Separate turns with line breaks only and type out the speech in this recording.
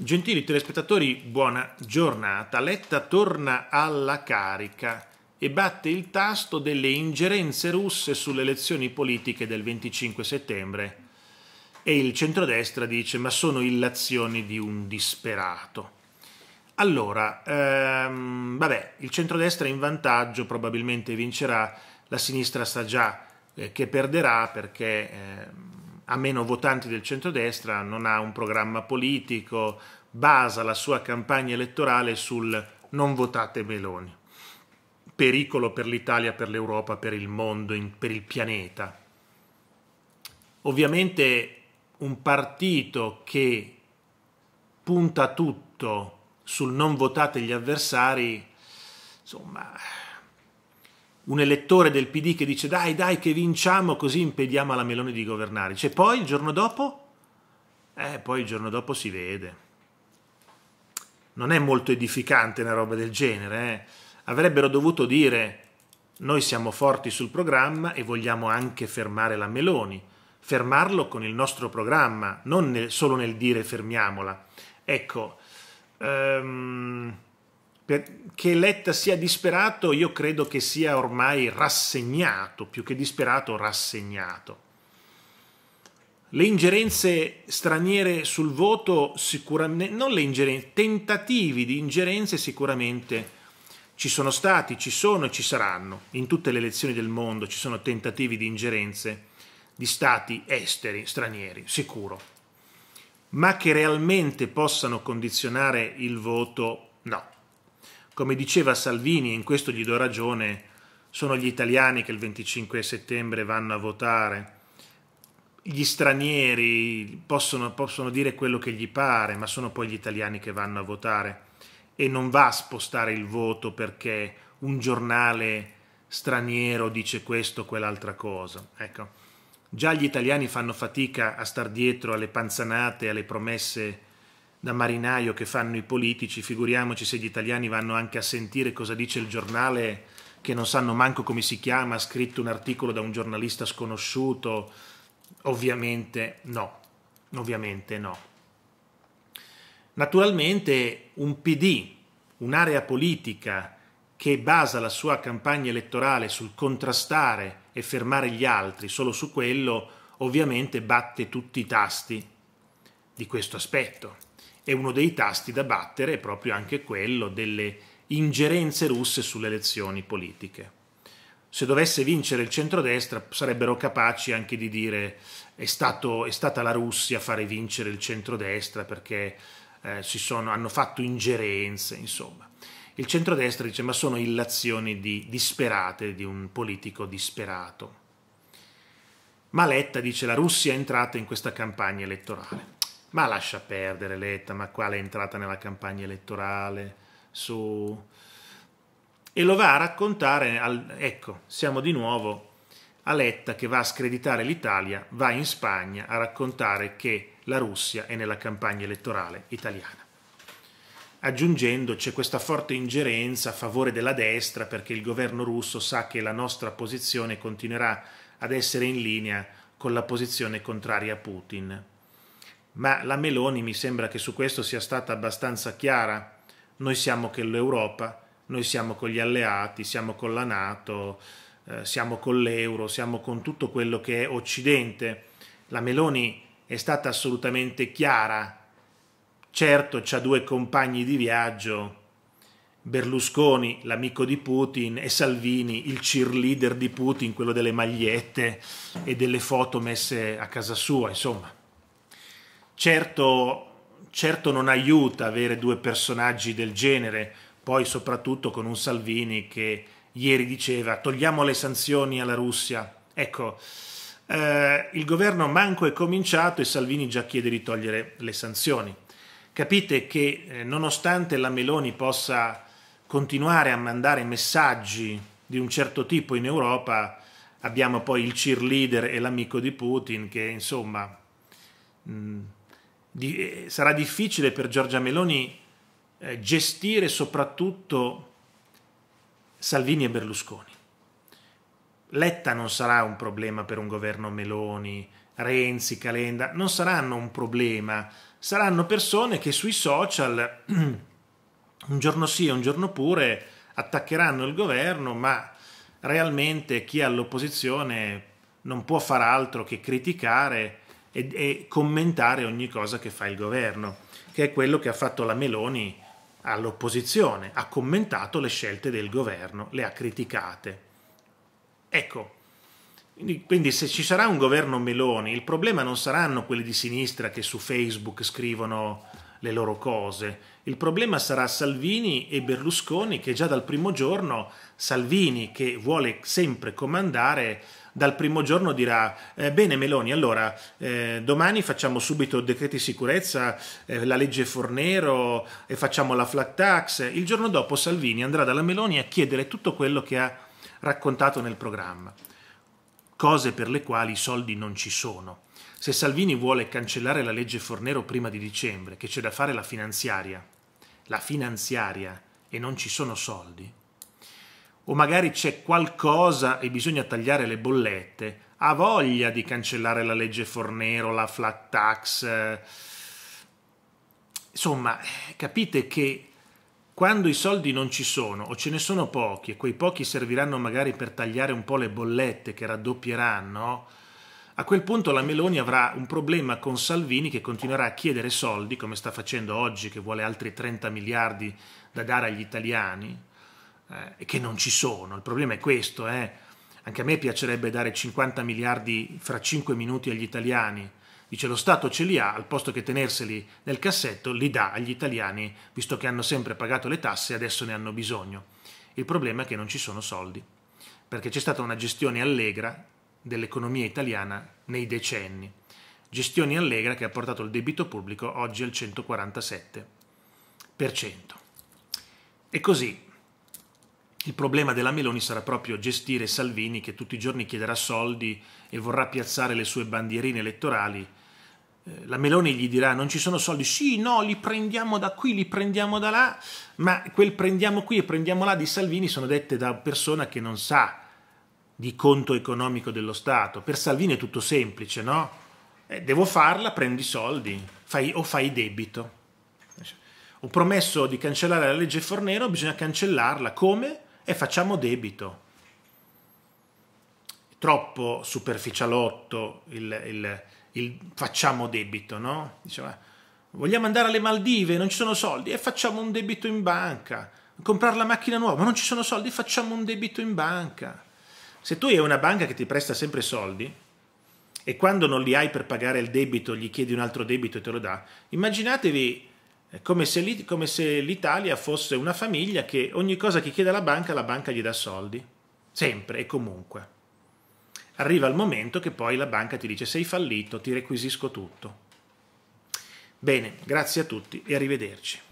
Gentili telespettatori, buona giornata. Letta torna alla carica e batte il tasto delle ingerenze russe sulle elezioni politiche del 25 settembre. E il centrodestra dice: Ma sono illazioni di un disperato. Allora, ehm, vabbè, il centrodestra è in vantaggio, probabilmente vincerà, la sinistra sa già eh, che perderà perché. Eh, ha meno votanti del centrodestra, non ha un programma politico, basa la sua campagna elettorale sul non votate Meloni. Pericolo per l'Italia, per l'Europa, per il mondo, per il pianeta. Ovviamente un partito che punta tutto sul non votate gli avversari, insomma, un elettore del PD che dice dai dai che vinciamo così impediamo alla Meloni di governare. Cioè poi il giorno dopo? Eh, poi il giorno dopo si vede. Non è molto edificante una roba del genere. Eh. Avrebbero dovuto dire noi siamo forti sul programma e vogliamo anche fermare la Meloni. Fermarlo con il nostro programma, non nel, solo nel dire fermiamola. Ecco, um, che Letta sia disperato, io credo che sia ormai rassegnato, più che disperato, rassegnato. Le ingerenze straniere sul voto sicuramente, non le ingerenze, tentativi di ingerenze sicuramente ci sono stati, ci sono e ci saranno. In tutte le elezioni del mondo ci sono tentativi di ingerenze di stati esteri, stranieri, sicuro. Ma che realmente possano condizionare il voto come diceva Salvini, e in questo gli do ragione, sono gli italiani che il 25 settembre vanno a votare. Gli stranieri possono, possono dire quello che gli pare, ma sono poi gli italiani che vanno a votare e non va a spostare il voto perché un giornale straniero dice questo o quell'altra cosa. Ecco, già gli italiani fanno fatica a star dietro alle panzanate, alle promesse da marinaio che fanno i politici, figuriamoci se gli italiani vanno anche a sentire cosa dice il giornale che non sanno manco come si chiama, ha scritto un articolo da un giornalista sconosciuto, ovviamente no, ovviamente no. Naturalmente un PD, un'area politica che basa la sua campagna elettorale sul contrastare e fermare gli altri solo su quello, ovviamente batte tutti i tasti di questo aspetto e uno dei tasti da battere è proprio anche quello delle ingerenze russe sulle elezioni politiche. Se dovesse vincere il centrodestra sarebbero capaci anche di dire è, stato, è stata la Russia a fare vincere il centrodestra perché eh, sono, hanno fatto ingerenze, insomma. Il centrodestra dice ma sono illazioni di, disperate di un politico disperato. Maletta dice la Russia è entrata in questa campagna elettorale. Ma lascia perdere Letta, ma quale è entrata nella campagna elettorale, su... E lo va a raccontare, al... ecco, siamo di nuovo a Letta che va a screditare l'Italia, va in Spagna a raccontare che la Russia è nella campagna elettorale italiana. Aggiungendo c'è questa forte ingerenza a favore della destra perché il governo russo sa che la nostra posizione continuerà ad essere in linea con la posizione contraria a Putin ma la Meloni mi sembra che su questo sia stata abbastanza chiara. Noi siamo che l'Europa, noi siamo con gli alleati, siamo con la Nato, eh, siamo con l'euro, siamo con tutto quello che è Occidente. La Meloni è stata assolutamente chiara. Certo, c'ha due compagni di viaggio, Berlusconi, l'amico di Putin, e Salvini, il cheerleader di Putin, quello delle magliette e delle foto messe a casa sua, insomma Certo, certo non aiuta avere due personaggi del genere, poi soprattutto con un Salvini che ieri diceva togliamo le sanzioni alla Russia. Ecco, eh, il governo manco è cominciato e Salvini già chiede di togliere le sanzioni. Capite che eh, nonostante la Meloni possa continuare a mandare messaggi di un certo tipo in Europa, abbiamo poi il cheerleader e l'amico di Putin che insomma... Mh, mm, di, eh, sarà difficile per Giorgia Meloni eh, gestire soprattutto Salvini e Berlusconi. Letta non sarà un problema per un governo Meloni, Renzi, Calenda, non saranno un problema, saranno persone che sui social un giorno sì e un giorno pure attaccheranno il governo, ma realmente chi è all'opposizione non può far altro che criticare e, e commentare ogni cosa che fa il governo, che è quello che ha fatto la Meloni all'opposizione, ha commentato le scelte del governo, le ha criticate. Ecco, quindi se ci sarà un governo Meloni, il problema non saranno quelli di sinistra che su Facebook scrivono le loro cose, il problema sarà Salvini e Berlusconi che già dal primo giorno, Salvini che vuole sempre comandare dal primo giorno dirà eh, bene Meloni, allora eh, domani facciamo subito decreti sicurezza, eh, la legge Fornero e facciamo la flat tax. Il giorno dopo Salvini andrà dalla Meloni a chiedere tutto quello che ha raccontato nel programma, cose per le quali i soldi non ci sono. Se Salvini vuole cancellare la legge Fornero prima di dicembre, che c'è da fare la finanziaria, la finanziaria e non ci sono soldi, o magari c'è qualcosa e bisogna tagliare le bollette, ha voglia di cancellare la legge Fornero, la flat tax. Eh. Insomma, capite che quando i soldi non ci sono o ce ne sono pochi e quei pochi serviranno magari per tagliare un po' le bollette che raddoppieranno, a quel punto la Meloni avrà un problema con Salvini che continuerà a chiedere soldi, come sta facendo oggi, che vuole altri 30 miliardi da dare agli italiani, eh, che non ci sono. Il problema è questo, eh. anche a me piacerebbe dare 50 miliardi fra 5 minuti agli italiani. Dice lo Stato ce li ha, al posto che tenerseli nel cassetto, li dà agli italiani, visto che hanno sempre pagato le tasse e adesso ne hanno bisogno. Il problema è che non ci sono soldi, perché c'è stata una gestione allegra dell'economia italiana nei decenni. Gestione allegra che ha portato il debito pubblico oggi al 147%. E così il problema della Meloni sarà proprio gestire Salvini che tutti i giorni chiederà soldi e vorrà piazzare le sue bandierine elettorali. Eh, la Meloni gli dirà non ci sono soldi, sì, no, li prendiamo da qui, li prendiamo da là, ma quel prendiamo qui e prendiamo là di Salvini sono dette da persona che non sa di conto economico dello Stato. Per Salvini è tutto semplice, no? Eh, devo farla, prendi i soldi fai, o fai debito. Ho promesso di cancellare la legge Fornero, bisogna cancellarla. Come? e facciamo debito. Troppo superficialotto il, il, il facciamo debito, no? Diceva, vogliamo andare alle Maldive, non ci sono soldi, e facciamo un debito in banca. Comprare la macchina nuova, ma non ci sono soldi, facciamo un debito in banca. Se tu hai una banca che ti presta sempre soldi, e quando non li hai per pagare il debito gli chiedi un altro debito e te lo dà, immaginatevi è come se l'Italia fosse una famiglia che ogni cosa che chiede alla banca, la banca gli dà soldi, sempre e comunque. Arriva il momento che poi la banca ti dice sei fallito, ti requisisco tutto. Bene, grazie a tutti e arrivederci.